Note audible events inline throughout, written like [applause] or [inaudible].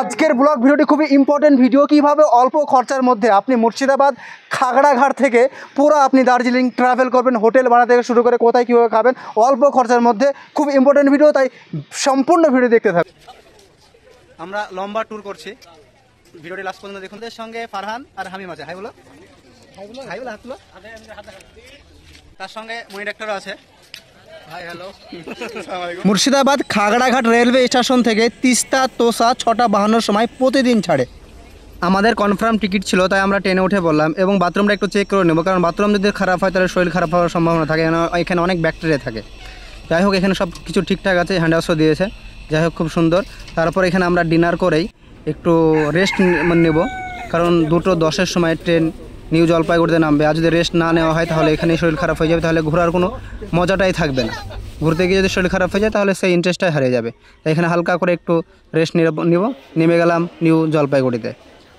আজকের ব্লগ ভিডিওটি খুবই ইম্পর্টেন্ট ভিডিও কিভাবে অল্প খরচার মধ্যে আপনি মুর্শিদাবাদ খাগড়াঘাট থেকে পুরো আপনি দার্জিলিং ট্রাভেল করবেন হোটেল ভাড়া থেকে শুরু করে কোথায় কীভাবে খাবেন অল্প খরচার মধ্যে খুব ইম্পর্টেন্ট ভিডিও তাই সম্পূর্ণ ভিডিও দেখতে থাকবেন আমরা লম্বা ট্যুর করছি ভিডিওটি লাস্ট পর্যন্ত দেখুন সঙ্গে ফারহান আর হামি মাঝে হাই বলো হাই বলো হাই বলো হাত তার সঙ্গে মনি ডাক্তারও আছে [laughs] মুর্শিদাবাদ খাগড়াঘাট রেলওয়ে স্টেশন থেকে তিস্তা তোষা ছটা বাহানোর সময় প্রতিদিন ছাড়ে আমাদের কনফার্ম টিকিট ছিল তাই আমরা ট্রেনে উঠে বললাম এবং বাথরুমটা একটু চেক করে নেবো কারণ বাথরুম যদি খারাপ হয় তাহলে শরীর খারাপ হওয়ার সম্ভাবনা থাকে এখানে অনেক ব্যাকটেরিয়া থাকে যাই হোক এখানে সব কিছু ঠিকঠাক আছে হ্যান্ড ওয়াশও দিয়েছে যাই হোক খুব সুন্দর তারপর এখানে আমরা ডিনার করেই একটু রেস্ট নেব কারণ দুটো দশের সময় ট্রেন নিউ জলপাইগুড়িতে নামবে আর যদি রেস্ট না নেওয়া হয় তাহলে এখানেই শরীর খারাপ হয়ে যাবে তাহলে ঘোরার কোনো মজাটাই থাকবে না ঘুরতে গিয়ে যদি শরীর খারাপ হয়ে যায় তাহলে সেই ইন্টারেস্টটাই হারিয়ে যাবে তাই এখানে হালকা করে একটু রেস্ট নিব নেমে গেলাম নিউ জলপাইগুড়িতে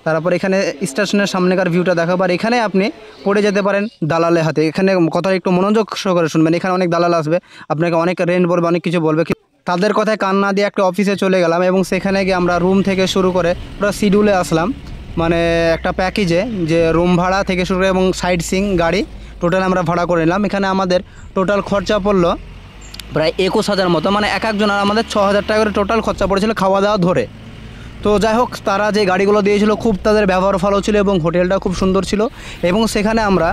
তারপর এখানে স্টেশনের সামনেকার ভিউটা দেখাবার এখানে আপনি পড়ে যেতে পারেন দালালের হাতে এখানে কথা একটু মনোযোগ সহকারে শুনবেন এখানে অনেক দালাল আসবে আপনাকে অনেক রেন্ট বলবে অনেক কিছু বলবে তাদের কথায় কান্না দিয়ে একটা অফিসে চলে গেলাম এবং সেখানে গিয়ে আমরা রুম থেকে শুরু করে পুরো শিডিউলে আসলাম মানে একটা প্যাকেজে যে রুম ভাড়া থেকে শুরু করে এবং সাইড সিং গাড়ি টোটাল আমরা ভাড়া করে নিলাম এখানে আমাদের টোটাল খরচা পড়লো প্রায় একুশ হাজার মতো মানে এক একজনের আমাদের ছ হাজার টাকা করে টোটাল খরচা পড়েছিল খাওয়া দাওয়া ধরে তো যাই হোক তারা যে গাড়িগুলো দিয়েছিল খুব তাদের ব্যবহার ভালো ছিল এবং হোটেলটা খুব সুন্দর ছিল এবং সেখানে আমরা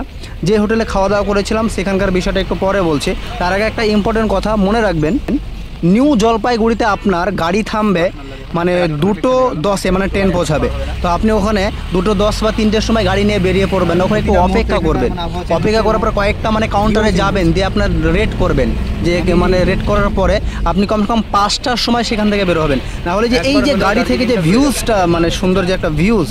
যে হোটেলে খাওয়া দাওয়া করেছিলাম সেখানকার বিষয়টা একটু পরে বলছি তার আগে একটা ইম্পর্টেন্ট কথা মনে রাখবেন নিউ জলপাইগুড়িতে আপনার গাড়ি থামবে মানে দুটো দশে মানে ট্রেন পৌঁছাবে তো আপনি ওখানে দুটো দশ বা তিনটের সময় গাড়ি নিয়ে বেরিয়ে পড়বেন ওখানে একটু অপেক্ষা করবেন অপেক্ষা করার পর কয়েকটা মানে কাউন্টারে যাবেন দিয়ে আপনার রেট করবেন যে মানে রেট করার পরে আপনি কম কম পাঁচটার সময় সেখান থেকে বেরোবেন নাহলে যে এই যে গাড়ি থেকে যে ভিউজটা মানে সুন্দর যে একটা ভিউজ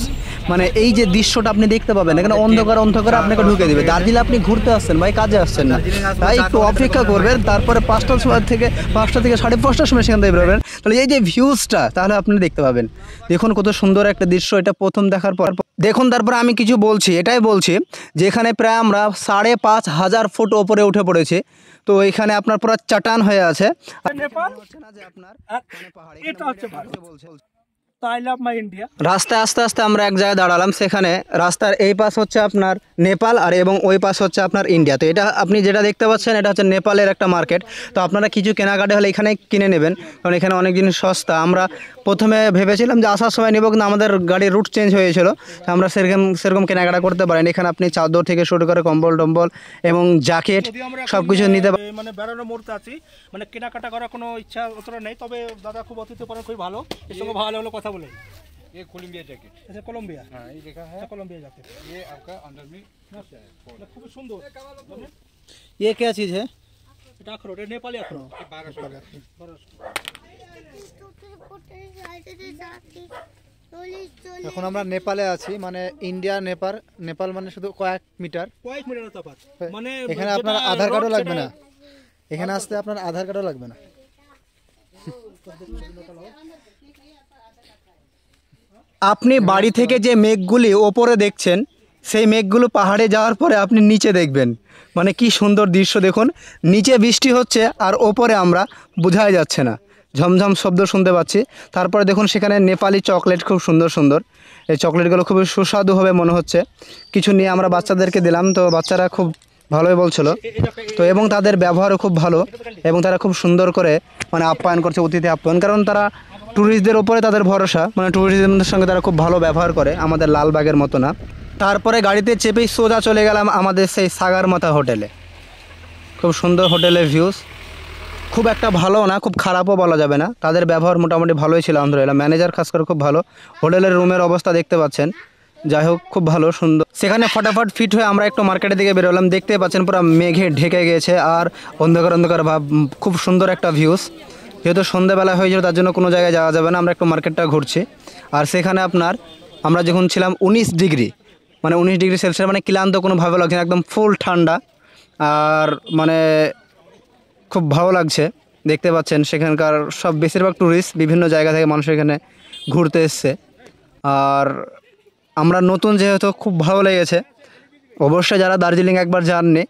মানে এই যে দৃশ্যটা আপনি দেখতে পাবেন এখানে অন্ধকার অন্ধকার আপনাকে ঢুকে দেবে দার্জিলিং আপনি ঘুরতে আসছেন ভাই কাজে আসছেন না তাই একটু অপেক্ষা করবেন তারপরে পাঁচটার সময় থেকে পাঁচটা থেকে সাড়ে পাঁচটার সময় সেখান থেকে বেরোবেন তাহলে এই যে ভিউজটা তাহলে আপনি দেখতে পাবেন দেখুন কত সুন্দর একটা দৃশ্য এটা প্রথম দেখার পর দেখুন তারপর আমি কিছু বলছি এটাই বলছি যেখানে প্রায় আমরা সাড়ে পাঁচ হাজার ফুট ওপরে উঠে পড়েছে তো এখানে আপনার পুরো চাটান হয়ে আছে আপনার মানে রাস্তায় আস্তে আস্তে আমরা এক জায়গায় দাঁড়ালাম সেখানে রাস্তার এই পাশ হচ্ছে আপনার নেপাল আর এবং ওই পাশ হচ্ছে আপনার ইন্ডিয়া তো এটা আপনি যেটা দেখতে পাচ্ছেন এটা হচ্ছে নেপালের একটা মার্কেট তো আপনারা কিছু কেনাকাটা হলে এখানে কিনে নেবেন কারণ এখানে অনেক জিনিস সস্তা আমরা প্রথমে ভেবেছিলাম যে আসার সময় নেব কিন্তু আমাদের গাড়ির রুট চেঞ্জ হয়েছিল আমরা সেরকম সেরকম কেনাকাটা করতে পারেন এখানে আপনি চাদর থেকে শুরু করে কম্বল টম্বল এবং জ্যাকেট সব কিছু নিতে পারেন মানে বেড়ানোর মুহূর্তে আছি মানে কেনাকাটা করার কোনো ইচ্ছা অতটা নেই তবে দাদা খুব অতিথি করেন খুবই ভালো এর সঙ্গে ভালো হলো কথা अच्छा बोले ये कोलंबिया जैकेट अच्छा कोलंबिया हाँ ये देखा है कोलंबिया जैकेट ये आपका अंदर में खूब सुंदर ये क्या चीज़ है अखरोट नेपाली अखरोट এখন আমরা নেপালে আছি মানে ইন্ডিয়া নেপাল নেপাল মানে শুধু কয়েক মিটার কয়েক মিটার মানে এখানে আপনার আধার কার্ডও লাগবে না এখানে আসতে আপনার আধার কার্ডও লাগবে না [laughs] আপনি বাড়ি থেকে যে মেঘগুলি ওপরে দেখছেন সেই মেঘগুলো পাহাড়ে যাওয়ার পরে আপনি নিচে দেখবেন মানে কি সুন্দর দৃশ্য দেখুন নিচে বৃষ্টি হচ্ছে আর ওপরে আমরা বোঝাই যাচ্ছে না ঝমঝম শব্দ শুনতে পাচ্ছি তারপরে দেখুন সেখানে নেপালি চকলেট খুব সুন্দর সুন্দর এই চকলেটগুলো খুবই সুস্বাদু হবে মনে হচ্ছে কিছু নিয়ে আমরা বাচ্চাদেরকে দিলাম তো বাচ্চারা খুব ভালোই বলছিল তো এবং তাদের ব্যবহারও খুব ভালো এবং তারা খুব সুন্দর করে মানে আপ্যায়ন করছে অতিথি আপ্যায়ন কারণ তারা ট্যুরিস্টদের ওপরে তাদের ভরসা মানে ট্যুরিস্টদের সঙ্গে তারা খুব ভালো ব্যবহার করে আমাদের লালবাগের মতো না তারপরে গাড়িতে চেপেই সোজা চলে গেলাম আমাদের সেই সাগারমাথা হোটেলে খুব সুন্দর হোটেলের ভিউস খুব একটা ভালো না খুব খারাপও বলা যাবে না তাদের ব্যবহার মোটামুটি ভালোই ছিল আলহামদুলিল্লাহ ম্যানেজার খাস করে খুব ভালো হোটেলের রুমের অবস্থা দেখতে পাচ্ছেন যাই হোক খুব ভালো সুন্দর সেখানে ফটাফট ফিট হয়ে আমরা একটু মার্কেটের দিকে বেরোলাম দেখতে পাচ্ছেন পুরো মেঘে ঢেকে গিয়েছে আর অন্ধকার অন্ধকার ভাব খুব সুন্দর একটা ভিউস যেহেতু সন্ধ্যাবেলা হয়ে যাবে তার জন্য কোনো জায়গায় যাওয়া যাবে না আমরা একটু মার্কেটটা ঘুরছি আর সেখানে আপনার আমরা যখন ছিলাম উনিশ ডিগ্রি মানে উনিশ ডিগ্রি সেলসিয়াস মানে ক্লান্ত কোনোভাবে লাগছে না একদম ফুল ঠান্ডা আর মানে খুব ভালো লাগছে দেখতে পাচ্ছেন সেখানকার সব বেশিরভাগ ট্যুরিস্ট বিভিন্ন জায়গা থেকে মানুষ এখানে ঘুরতে এসছে আর আমরা নতুন যেহেতু খুব ভালো লেগেছে অবশ্যই যারা দার্জিলিং একবার যাননি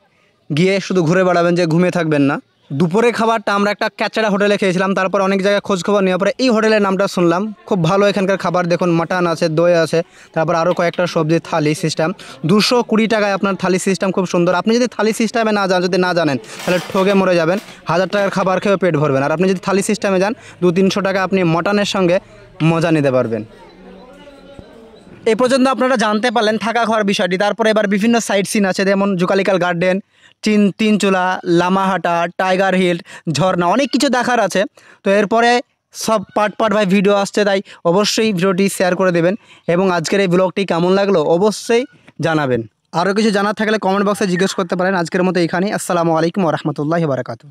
গিয়ে শুধু ঘুরে বেড়াবেন যে ঘুমিয়ে থাকবেন না দুপুরে খাবারটা আমরা একটা ক্যাচারা হোটেলে খেয়েছিলাম তারপর অনেক জায়গায় খোঁজখবর নেওয়ার পরে এই হোটেলের নামটা শুনলাম খুব ভালো এখানকার খাবার দেখুন মাটন আছে দই আছে তারপর আরও কয়েকটা সবজি থালি সিস্টেম দুশো কুড়ি টাকায় আপনার থালি সিস্টেম খুব সুন্দর আপনি যদি থালি সিস্টেমে না যান যদি না জানেন তাহলে ঠকে মরে যাবেন হাজার টাকার খাবার খেয়ে পেট ভরবেন আর আপনি যদি থালি সিস্টেমে যান দু তিনশো টাকা আপনি মটনের সঙ্গে মজা নিতে পারবেন এ পর্যন্ত আপনারা জানতে পারলেন থাকা খাওয়ার বিষয়টি তারপরে এবার বিভিন্ন সাইট সিন আছে যেমন জুকালিকাল গার্ডেন চিন তিনচুলা লামাহাটা টাইগার হিল ঝর্ণা অনেক কিছু দেখার আছে তো এরপরে সব পার্ট পার্ট ভাই ভিডিও আসছে তাই অবশ্যই ভিডিওটি শেয়ার করে দেবেন এবং আজকের এই ব্লগটি কেমন লাগলো অবশ্যই জানাবেন আরও কিছু জানার থাকলে কমেন্ট বক্সে জিজ্ঞেস করতে পারেন আজকের মতো এখানে আসসালামু আলাইকুম রহমতুল্লাহ বারাকাতু